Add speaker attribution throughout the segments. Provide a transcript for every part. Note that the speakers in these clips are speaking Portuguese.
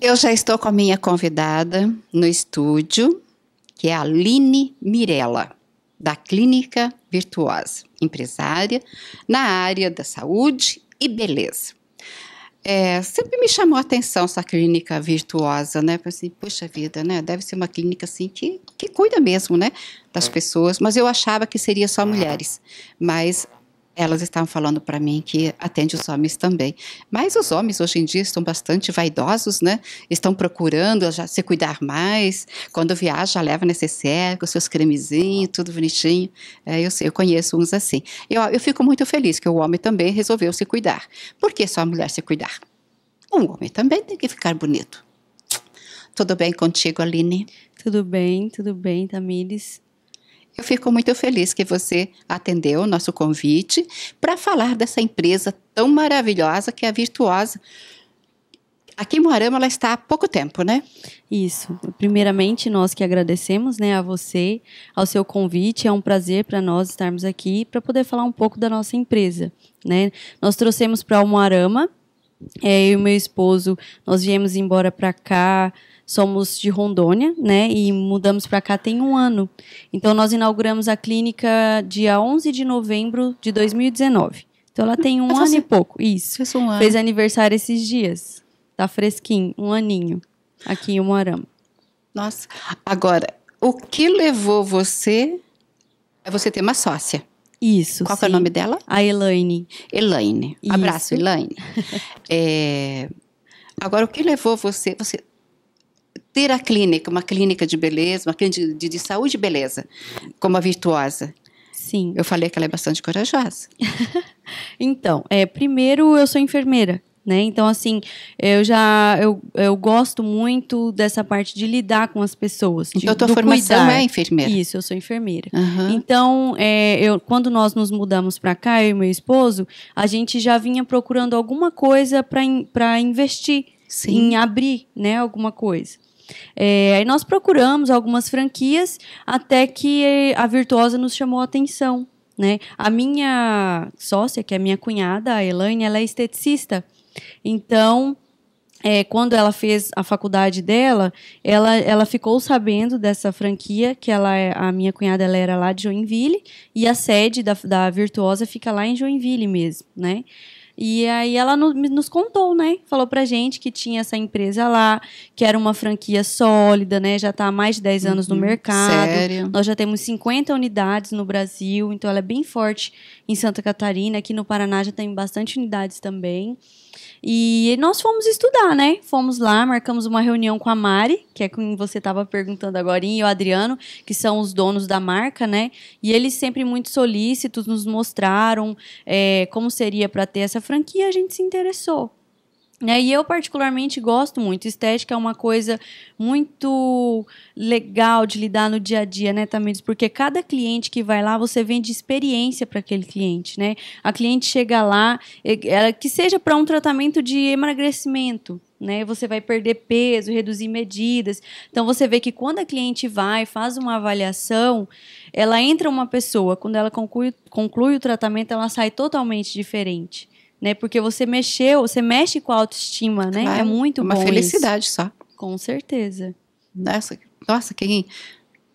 Speaker 1: Eu já estou com a minha convidada no estúdio, que é a Aline Mirella, da Clínica Virtuosa, empresária na área da saúde e beleza. É, sempre me chamou a atenção essa clínica virtuosa, né? Pensei, assim, puxa vida, né? Deve ser uma clínica assim que, que cuida mesmo, né? Das é. pessoas. Mas eu achava que seria só mulheres. Mas elas estavam falando para mim que atende os homens também. Mas os homens hoje em dia estão bastante vaidosos, né? Estão procurando já se cuidar mais. Quando viaja, leva necessaire, com seus cremezinhos, tudo bonitinho. É, eu, eu conheço uns assim. Eu, eu fico muito feliz que o homem também resolveu se cuidar. Por que só a mulher se cuidar? Um homem também tem que ficar bonito. Tudo bem contigo, Aline? Tudo bem, tudo bem, Tamires. Eu fico muito feliz que você atendeu o nosso convite para falar dessa empresa tão maravilhosa que é a Virtuosa. Aqui em Moarama ela está há pouco tempo, né? Isso. Primeiramente, nós que agradecemos né, a você,
Speaker 2: ao seu convite. É um prazer para nós estarmos aqui para poder falar um pouco da nossa empresa. Né? Nós trouxemos para Almoarama é, eu e meu esposo, nós viemos embora para cá, somos de Rondônia, né? E mudamos para cá tem um ano. Então, nós inauguramos a clínica dia 11 de novembro de 2019. Então, ela tem um ano assim, e pouco. Isso. Um ano. Fez aniversário esses dias. Tá fresquinho, um
Speaker 1: aninho, aqui em Umuarama. Nossa. Agora, o que levou você a você ter uma sócia? Isso. Qual sim. é o nome dela? A Elaine. Elaine. Isso. Abraço, Elaine. é... Agora, o que levou você, você ter a clínica, uma clínica de beleza, uma clínica de, de saúde e beleza, como a Virtuosa? Sim. Eu falei que ela é bastante corajosa.
Speaker 2: então, é, primeiro eu sou enfermeira. Né? Então, assim, eu já eu, eu gosto muito dessa parte de lidar com as pessoas. Então, de, então, tua formação cuidar. é enfermeira? Isso, eu sou enfermeira. Uhum. Então, é, eu, quando nós nos mudamos para cá, eu e meu esposo, a gente já vinha procurando alguma coisa para in, investir, Sim. em abrir né, alguma coisa. É, aí nós procuramos algumas franquias até que a Virtuosa nos chamou a atenção. Né? A minha sócia, que é minha cunhada, a Elaine, ela é esteticista. Então, é, quando ela fez a faculdade dela, ela, ela ficou sabendo dessa franquia, que ela é, a minha cunhada ela era lá de Joinville, e a sede da, da Virtuosa fica lá em Joinville mesmo, né? E aí ela nos contou, né? Falou pra gente que tinha essa empresa lá, que era uma franquia sólida, né? Já tá há mais de 10 anos uhum, no mercado. Sério? Nós já temos 50 unidades no Brasil, então ela é bem forte em Santa Catarina, aqui no Paraná já tem bastante unidades também. E nós fomos estudar, né? Fomos lá, marcamos uma reunião com a Mari, que é quem você estava perguntando agora, e o Adriano, que são os donos da marca, né? E eles sempre muito solícitos nos mostraram é, como seria para ter essa franquia, a gente se interessou. Né? e eu, particularmente, gosto muito. Estética é uma coisa muito legal de lidar no dia a dia, né, Tamires? Porque cada cliente que vai lá, você vende experiência para aquele cliente, né? A cliente chega lá, ela, que seja para um tratamento de emagrecimento, né? Você vai perder peso, reduzir medidas. Então você vê que quando a cliente vai, faz uma avaliação, ela entra uma pessoa, quando ela conclui, conclui o tratamento, ela sai totalmente diferente né? Porque você mexeu, você mexe com a autoestima, né? Claro, é muito uma bom. Uma felicidade
Speaker 1: isso. só. Com certeza. Nossa, nossa, quem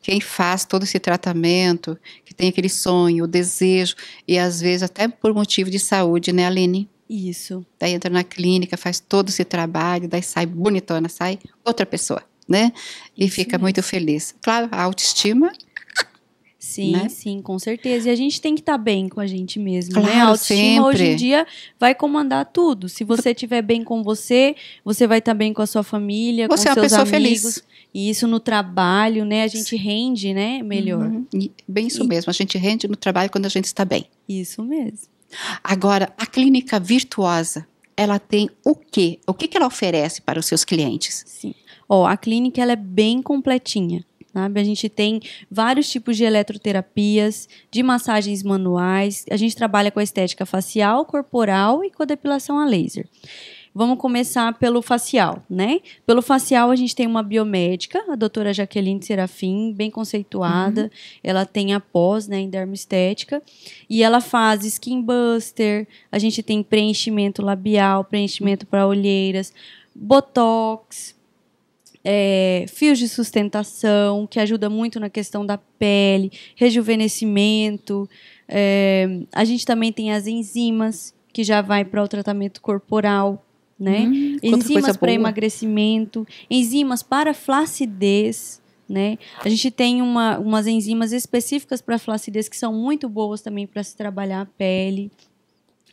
Speaker 1: quem faz todo esse tratamento, que tem aquele sonho, o desejo e às vezes até por motivo de saúde, né, Aline? Isso. Daí entra na clínica, faz todo esse trabalho, daí sai bonitona, sai outra pessoa, né? E Isso fica mesmo. muito feliz. Claro, a autoestima Sim, né?
Speaker 2: sim, com certeza. E a gente tem que estar tá bem com a gente mesmo, né? claro, né? A autoestima sempre. hoje em dia vai comandar tudo. Se você estiver bem com você, você vai estar tá bem com a sua família,
Speaker 1: você com é seus pessoa amigos. Feliz. E isso no trabalho, né? A gente rende, né? Melhor. Uhum. bem isso e... mesmo. A gente rende no trabalho quando a gente está bem.
Speaker 2: Isso mesmo.
Speaker 1: Agora, a clínica virtuosa, ela tem o quê? O que, que ela oferece para os seus clientes? Sim. Ó, a clínica ela é bem completinha. Sabe? A gente tem vários
Speaker 2: tipos de eletroterapias, de massagens manuais, a gente trabalha com a estética facial, corporal e com a depilação a laser. Vamos começar pelo facial, né? Pelo facial, a gente tem uma biomédica, a doutora Jaqueline Serafim, bem conceituada. Uhum. Ela tem a pós né, em dermoestética. E ela faz skin buster, a gente tem preenchimento labial, preenchimento para olheiras, botox, é, fios de sustentação, que ajuda muito na questão da pele, rejuvenescimento. É, a gente também tem as enzimas, que já vai para o tratamento corporal, né? Hum, enzimas para emagrecimento, enzimas para flacidez, né? A gente tem uma, umas enzimas específicas para flacidez que são muito boas também para se trabalhar a pele,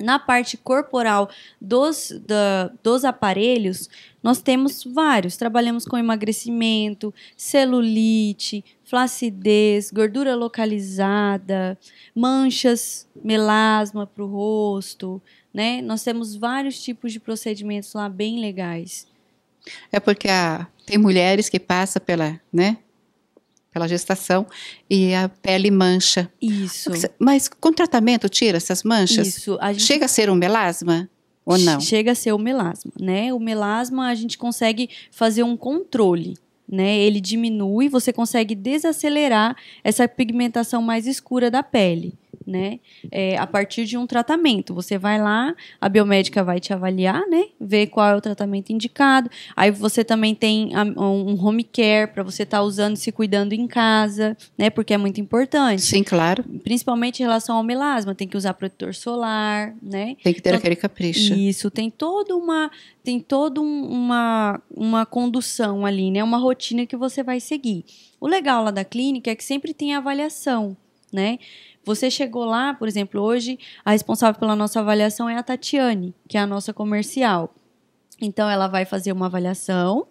Speaker 2: na parte corporal dos, da, dos aparelhos, nós temos vários. Trabalhamos com emagrecimento, celulite, flacidez, gordura localizada, manchas, melasma para o rosto, né? Nós temos vários tipos de procedimentos lá bem legais.
Speaker 1: É porque a, ah, tem mulheres que passam pela, né? pela gestação e a pele mancha. Isso. Mas com tratamento tira essas manchas? Isso. A gente... Chega a ser um melasma? Ou não? Chega a ser o melasma, né? O melasma a gente consegue
Speaker 2: fazer um controle, né? Ele diminui, você consegue desacelerar essa pigmentação mais escura da pele né? É, a partir de um tratamento. Você vai lá, a biomédica vai te avaliar, né? Ver qual é o tratamento indicado. Aí você também tem um home care para você estar tá usando, se cuidando em casa, né? Porque é muito importante. Sim, claro. Principalmente em relação ao melasma, tem que usar protetor solar, né? Tem que ter então, aquele capricho. Isso, tem toda uma tem toda um, uma uma condução ali, né? Uma rotina que você vai seguir. O legal lá da clínica é que sempre tem avaliação, né? Você chegou lá, por exemplo, hoje a responsável pela nossa avaliação é a Tatiane, que é a nossa comercial. Então ela vai fazer uma avaliação,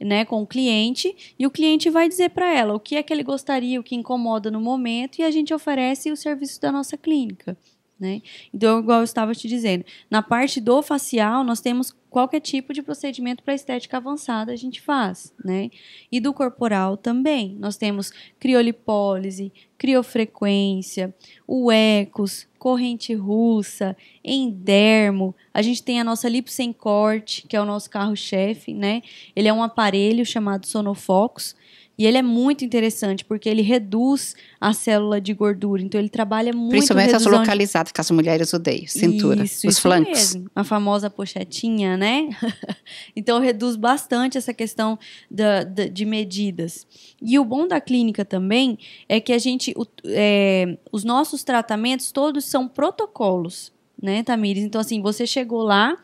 Speaker 2: né, com o cliente e o cliente vai dizer para ela o que é que ele gostaria, o que incomoda no momento e a gente oferece o serviço da nossa clínica. Né? Então, igual eu estava te dizendo, na parte do facial, nós temos qualquer tipo de procedimento para estética avançada a gente faz, né? E do corporal também. Nós temos criolipólise, criofrequência, o ecos, corrente russa, endermo. A gente tem a nossa lipo sem corte, que é o nosso carro-chefe, né? Ele é um aparelho chamado Sonofocus, e ele é muito interessante porque ele reduz a célula de gordura. Então ele trabalha muito Principalmente as localizadas
Speaker 1: de... que as mulheres odeiam, cintura, isso, os isso flancos. Mesmo.
Speaker 2: A famosa pochetinha, né? então reduz bastante essa questão da, da, de medidas. E o bom da clínica também é que a gente o, é, os nossos tratamentos todos são protocolos, né, Tamires? Então assim, você chegou lá,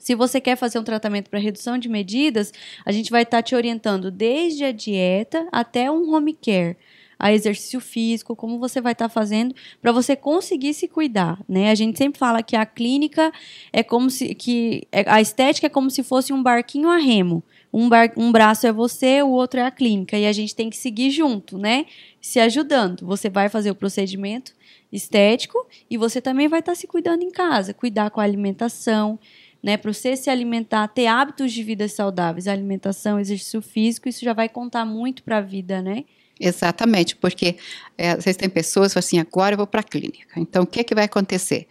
Speaker 2: se você quer fazer um tratamento para redução de medidas, a gente vai estar tá te orientando desde a dieta até um home care a exercício físico, como você vai estar tá fazendo para você conseguir se cuidar, né? A gente sempre fala que a clínica é como se que é, a estética é como se fosse um barquinho a remo. Um, bar, um braço é você, o outro é a clínica e a gente tem que seguir junto, né? Se ajudando. Você vai fazer o procedimento estético e você também vai estar tá se cuidando em casa, cuidar com a alimentação, né? Para você se alimentar, ter hábitos de vida saudáveis, alimentação, exercício físico, isso já vai contar muito para a vida, né?
Speaker 1: Exatamente, porque é, vocês têm pessoas que assim, agora eu vou para a clínica. Então, o que, é que vai acontecer?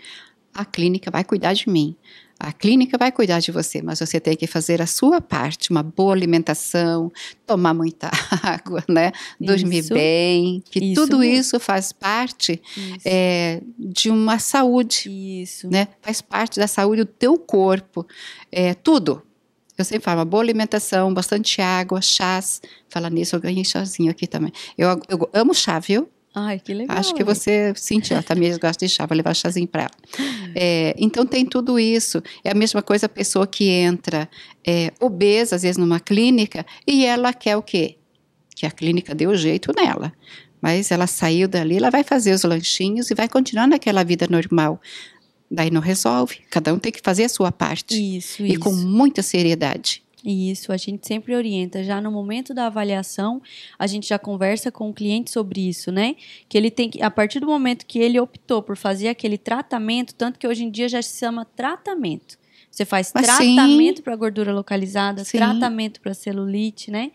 Speaker 1: a clínica vai cuidar de mim. A clínica vai cuidar de você, mas você tem que fazer a sua parte, uma boa alimentação, tomar muita água, né? Dormir isso, bem, que isso tudo isso faz parte isso. É, de uma saúde, isso. né? Faz parte da saúde do teu corpo, é, tudo. Eu sempre falo, uma boa alimentação, bastante água, chás. Falar nisso, eu ganhei chazinho aqui também. Eu, eu amo chá, viu?
Speaker 2: Ai, que legal. Acho que você
Speaker 1: sentiu, ela também gosta de chá, vou levar chazinho para ela. Hum. É, então tem tudo isso. É a mesma coisa a pessoa que entra é, obesa, às vezes, numa clínica, e ela quer o quê? Que a clínica deu jeito nela. Mas ela saiu dali, ela vai fazer os lanchinhos e vai continuar naquela vida normal. Daí não resolve. Cada um tem que fazer a sua parte. Isso, e isso. com muita seriedade.
Speaker 2: Isso, a gente sempre orienta. Já no momento da avaliação, a gente já conversa com o cliente sobre isso, né? Que ele tem que, a partir do momento que ele optou por fazer aquele tratamento, tanto que hoje em dia já se chama tratamento. Você faz Mas tratamento para gordura localizada, sim. tratamento para celulite, né?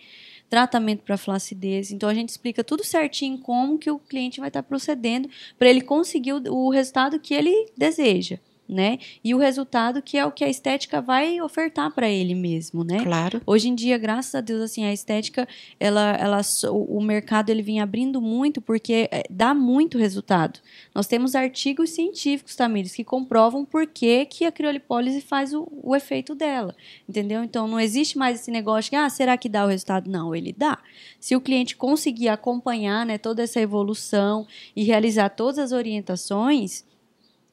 Speaker 2: Tratamento para flacidez. Então a gente explica tudo certinho como que o cliente vai estar tá procedendo para ele conseguir o, o resultado que ele deseja né? E o resultado que é o que a estética vai ofertar para ele mesmo, né? Claro. Hoje em dia, graças a Deus, assim, a estética, ela, ela, o mercado ele vem abrindo muito porque é, dá muito resultado. Nós temos artigos científicos, Tamires, que comprovam por que, que a criolipólise faz o, o efeito dela, entendeu? Então, não existe mais esse negócio que, ah, será que dá o resultado? Não, ele dá. Se o cliente conseguir acompanhar, né, toda essa evolução e realizar todas as orientações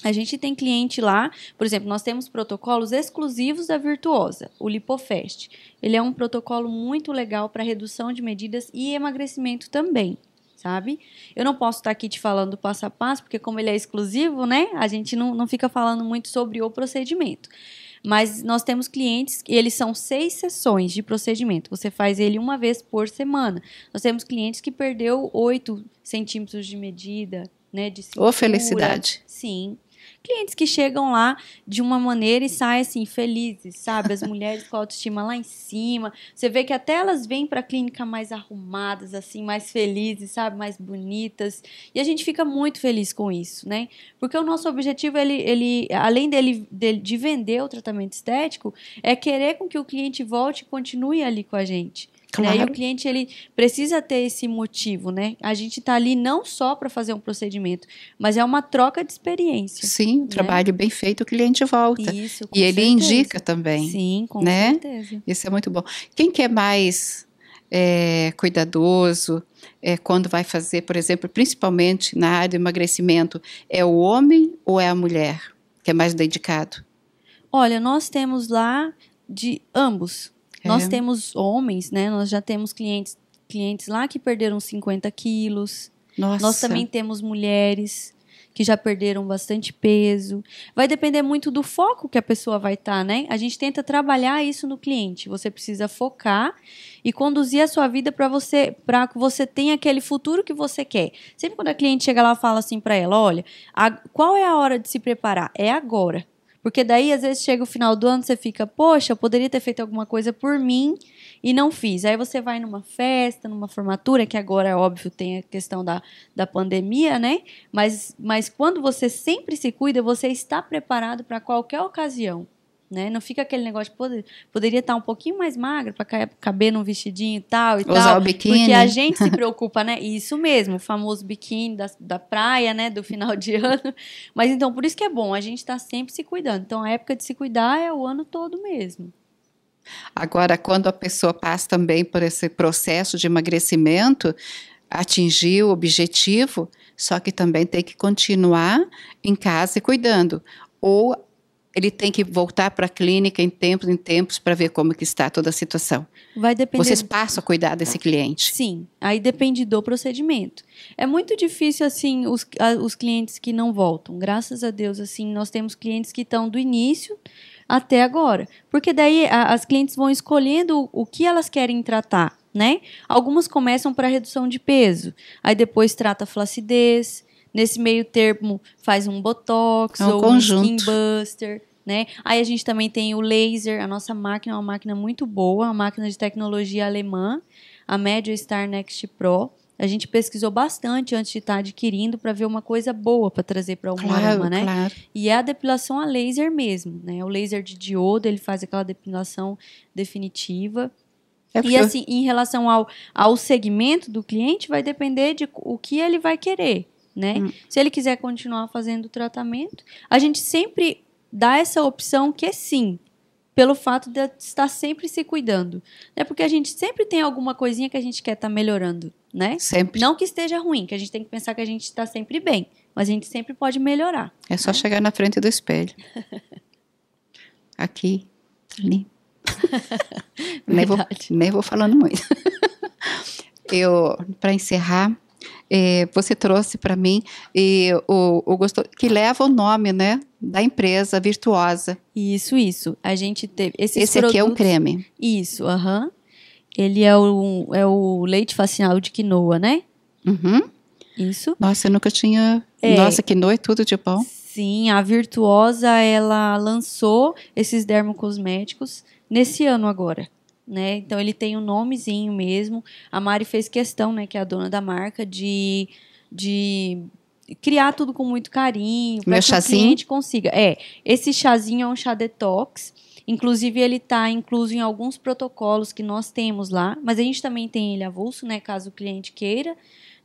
Speaker 2: a gente tem cliente lá, por exemplo, nós temos protocolos exclusivos da Virtuosa, o Lipofest. Ele é um protocolo muito legal para redução de medidas e emagrecimento também, sabe? Eu não posso estar tá aqui te falando passo a passo, porque como ele é exclusivo, né? A gente não, não fica falando muito sobre o procedimento. Mas nós temos clientes que eles são seis sessões de procedimento. Você faz ele uma vez por semana. Nós temos clientes que perdeu 8 centímetros de medida, né? De cintura. Ô, felicidade. Sim clientes que chegam lá de uma maneira e saem assim, felizes, sabe? As mulheres com autoestima lá em cima. Você vê que até elas vêm para a clínica mais arrumadas, assim, mais felizes, sabe? Mais bonitas. E a gente fica muito feliz com isso, né? Porque o nosso objetivo, ele, ele além dele, dele de vender o tratamento estético, é querer com que o cliente volte e continue ali com a gente. Claro. Né? E o cliente ele precisa ter esse motivo, né? A gente está ali não só para fazer um procedimento, mas é uma troca de experiência. Sim, né? trabalho
Speaker 1: bem feito, o cliente volta. Isso, com e certeza. ele indica também. Sim, com né? certeza. Isso é muito bom. Quem quer é mais é, cuidadoso é, quando vai fazer, por exemplo, principalmente na área do emagrecimento, é o homem ou é a mulher que é mais dedicado?
Speaker 2: Olha, nós temos lá de ambos é. Nós temos homens, né? Nós já temos clientes, clientes lá que perderam 50 quilos.
Speaker 1: Nossa. Nós também
Speaker 2: temos mulheres que já perderam bastante peso. Vai depender muito do foco que a pessoa vai estar, tá, né? A gente tenta trabalhar isso no cliente. Você precisa focar e conduzir a sua vida para você, para que você tenha aquele futuro que você quer. Sempre quando a cliente chega lá, fala assim para ela: "Olha, a, qual é a hora de se preparar? É agora." Porque daí, às vezes, chega o final do ano, você fica, poxa, eu poderia ter feito alguma coisa por mim e não fiz. Aí você vai numa festa, numa formatura, que agora, é óbvio, tem a questão da, da pandemia, né? Mas, mas quando você sempre se cuida, você está preparado para qualquer ocasião. Né? Não fica aquele negócio, poder, poderia estar um pouquinho mais magra para caber num vestidinho e tal e Usar tal. O biquíni. Porque a gente se preocupa, né? Isso mesmo, o famoso biquíni da, da praia, né? Do final de ano. Mas então, por isso que é bom, a gente está sempre se cuidando. Então, a época de se cuidar é o ano todo mesmo.
Speaker 1: Agora, quando a pessoa passa também por esse processo de emagrecimento, atingir o objetivo, só que também tem que continuar em casa e cuidando. Ou ele tem que voltar para a clínica em tempos em tempos para ver como que está toda a situação. Vai depender. Vocês passam a cuidar desse tá. cliente? Sim, aí depende do procedimento. É muito
Speaker 2: difícil assim os, os clientes que não voltam. Graças a Deus assim nós temos clientes que estão do início até agora, porque daí a, as clientes vão escolhendo o, o que elas querem tratar, né? Algumas começam para redução de peso, aí depois trata flacidez Nesse meio termo faz um botox é um ou conjunto. um skin buster, né? Aí a gente também tem o laser, a nossa máquina é uma máquina muito boa, uma máquina de tecnologia alemã, a Media Star Next Pro. A gente pesquisou bastante antes de estar tá adquirindo para ver uma coisa boa para trazer para o claro, alma, né? Claro. E é a depilação a laser mesmo, né? O laser de diodo, ele faz aquela depilação definitiva. É e assim, em relação ao, ao segmento do cliente, vai depender de o que ele vai querer né? Hum. Se ele quiser continuar fazendo o tratamento, a gente sempre dá essa opção que é sim, pelo fato de estar sempre se cuidando, né? Porque a gente sempre tem alguma coisinha que a gente quer estar tá melhorando, né? Sempre. Não que esteja ruim, que a gente tem que pensar que a gente está sempre bem, mas a gente sempre pode melhorar.
Speaker 1: É só né? chegar na frente do espelho. Aqui, ali. nem, vou, nem vou falando muito. Eu, para encerrar, é, você trouxe para mim e o, o que leva o nome, né, da empresa virtuosa. Isso, isso. A gente teve esse produtos, aqui é um creme.
Speaker 2: Isso, aham. Uhum. Ele é o, é o leite facial de quinoa, né?
Speaker 1: Uhum. Isso. Nossa, eu nunca tinha. É. Nossa, quinoa é tudo de pão.
Speaker 2: Sim, a Virtuosa ela lançou esses dermocosméticos nesse ano agora né? Então ele tem um nomezinho mesmo. A Mari fez questão, né, que é a dona da marca, de, de criar tudo com muito carinho, para que chazinho? o cliente consiga. É, esse chazinho é um chá detox. Inclusive, ele está incluso em alguns protocolos que nós temos lá, mas a gente também tem ele avulso, né? Caso o cliente queira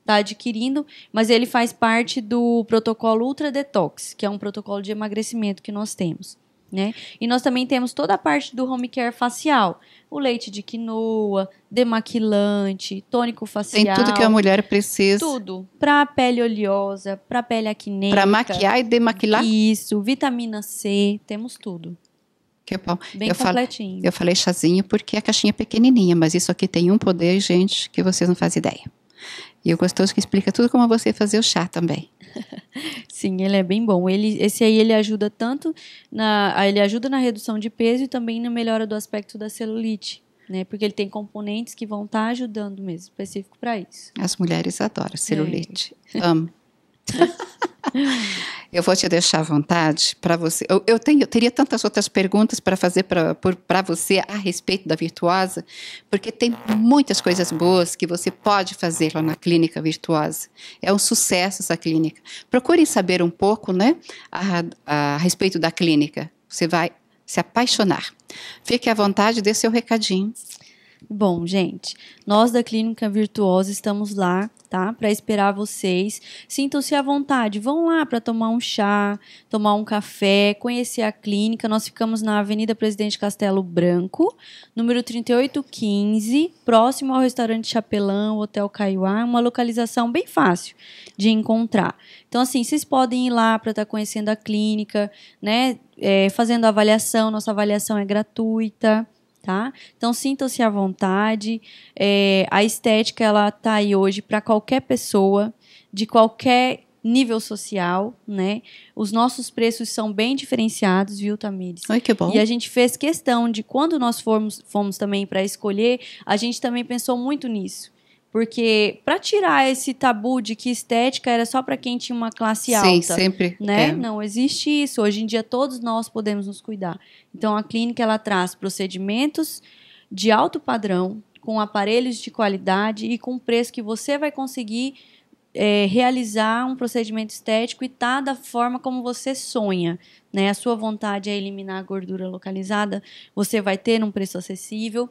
Speaker 2: tá adquirindo, mas ele faz parte do protocolo Ultra Detox, que é um protocolo de emagrecimento que nós temos né? E nós também temos toda a parte do home care facial. O leite de quinoa, demaquilante, tônico facial. Tem tudo que a mulher precisa. Tudo. a pele oleosa, a pele acneica. Para maquiar e demaquilar. Isso, vitamina C, temos tudo.
Speaker 1: Que bom. Bem eu completinho. Falo, eu falei chazinho porque a caixinha é pequenininha, mas isso aqui tem um poder, gente, que vocês não fazem ideia. E o gostoso é que explica tudo como você fazer o chá também.
Speaker 2: Sim, ele é bem bom. Ele, esse aí ele ajuda tanto na, ele ajuda na redução de peso e também na melhora do aspecto da celulite. Né, porque ele tem componentes que vão estar tá ajudando mesmo, específico para isso.
Speaker 1: As mulheres adoram é. celulite. É. Amo. Eu vou te deixar à vontade para você. Eu, eu, tenho, eu teria tantas outras perguntas para fazer para você a respeito da Virtuosa, porque tem muitas coisas boas que você pode fazer lá na Clínica Virtuosa. É um sucesso essa clínica. Procurem saber um pouco né, a, a, a respeito da clínica. Você vai se apaixonar. Fique à vontade, dê seu recadinho. Bom, gente, nós da Clínica Virtuosa estamos lá, tá? Para esperar vocês.
Speaker 2: Sintam-se à vontade, vão lá para tomar um chá, tomar um café, conhecer a clínica. Nós ficamos na Avenida Presidente Castelo Branco, número 3815, próximo ao restaurante Chapelão, Hotel Caiuá, é uma localização bem fácil de encontrar. Então, assim, vocês podem ir lá para estar tá conhecendo a clínica, né? É, fazendo a avaliação, nossa avaliação é gratuita tá? Então sintam-se à vontade. É, a estética ela tá aí hoje para qualquer pessoa, de qualquer nível social, né? Os nossos preços são bem diferenciados, viu, Tamires? Ai, que bom. E a gente fez questão de quando nós formos, fomos também para escolher, a gente também pensou muito nisso. Porque para tirar esse tabu de que estética era só para quem tinha uma classe alta. Sim, sempre. Né? É. Não existe isso. Hoje em dia todos nós podemos nos cuidar. Então a clínica ela traz procedimentos de alto padrão, com aparelhos de qualidade e com preço que você vai conseguir é, realizar um procedimento estético e tá da forma como você sonha, né? A sua vontade é eliminar a gordura localizada, você vai ter um preço acessível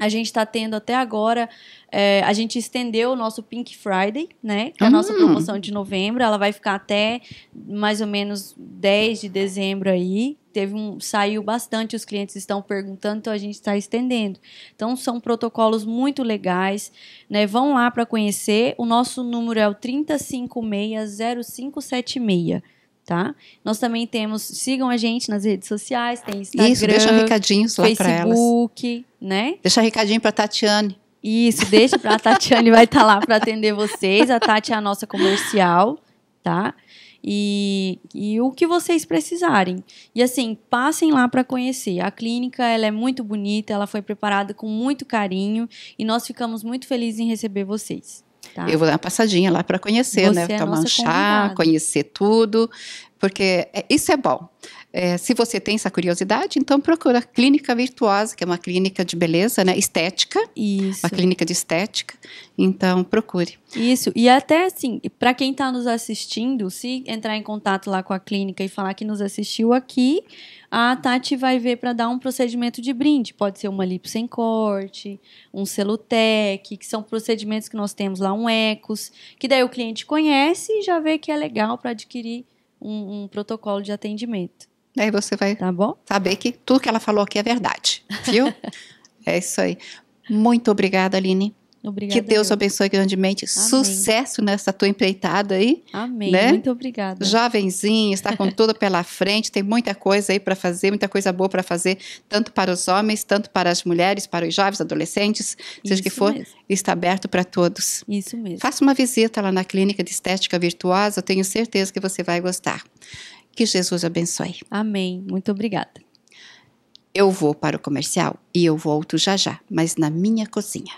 Speaker 2: a gente está tendo até agora, é, a gente estendeu o nosso Pink Friday, né? Que é a hum. nossa promoção de novembro. Ela vai ficar até mais ou menos 10 de dezembro aí. Teve um, saiu bastante, os clientes estão perguntando, então a gente está estendendo. Então são protocolos muito legais, né? Vão lá para conhecer. O nosso número é o 3560 0576 tá? Nós também temos, sigam a gente nas redes sociais, tem Instagram, Isso, deixa recadinhos lá para elas. Facebook,
Speaker 1: né? Deixa recadinho para Tatiane. Isso, deixa para a
Speaker 2: Tatiane vai estar tá lá para atender vocês. A Tati é a nossa comercial, tá? E, e, o que vocês precisarem. E assim, passem lá para conhecer. A clínica ela é muito bonita, ela foi preparada com muito carinho e nós ficamos muito felizes em receber vocês. Tá. Eu
Speaker 1: vou dar uma passadinha lá para conhecer, né? Você né? É Tomar um chá, convidado. conhecer tudo, porque é, isso é bom. É, se você tem essa curiosidade, então procura a Clínica Virtuosa, que é uma clínica de beleza, né? Estética. Isso. Uma clínica de estética. Então, procure. Isso. E até assim, para
Speaker 2: quem está nos assistindo, se entrar em contato lá com a clínica e falar que nos assistiu aqui, a Tati vai ver para dar um procedimento de brinde. Pode ser uma lipo sem corte, um celotec, que são procedimentos que nós temos lá, um ecos, que daí o cliente conhece e já vê que é legal para adquirir um, um protocolo de atendimento.
Speaker 1: Aí você vai tá saber que tudo que ela falou aqui é verdade, viu? é isso aí. Muito obrigada, Aline. Obrigada. Que Deus eu. abençoe grandemente. Amém. Sucesso nessa tua empreitada aí.
Speaker 2: Amém. Né? Muito obrigada.
Speaker 1: Jovenzinho, está com tudo pela frente, tem muita coisa aí para fazer, muita coisa boa para fazer, tanto para os homens, tanto para as mulheres, para os jovens, adolescentes, seja o que for, mesmo. está aberto para todos. Isso mesmo. Faça uma visita lá na clínica de estética virtuosa, tenho certeza que você vai gostar. Que Jesus abençoe. Amém. Muito obrigada. Eu vou para o comercial e eu volto já já, mas na minha cozinha.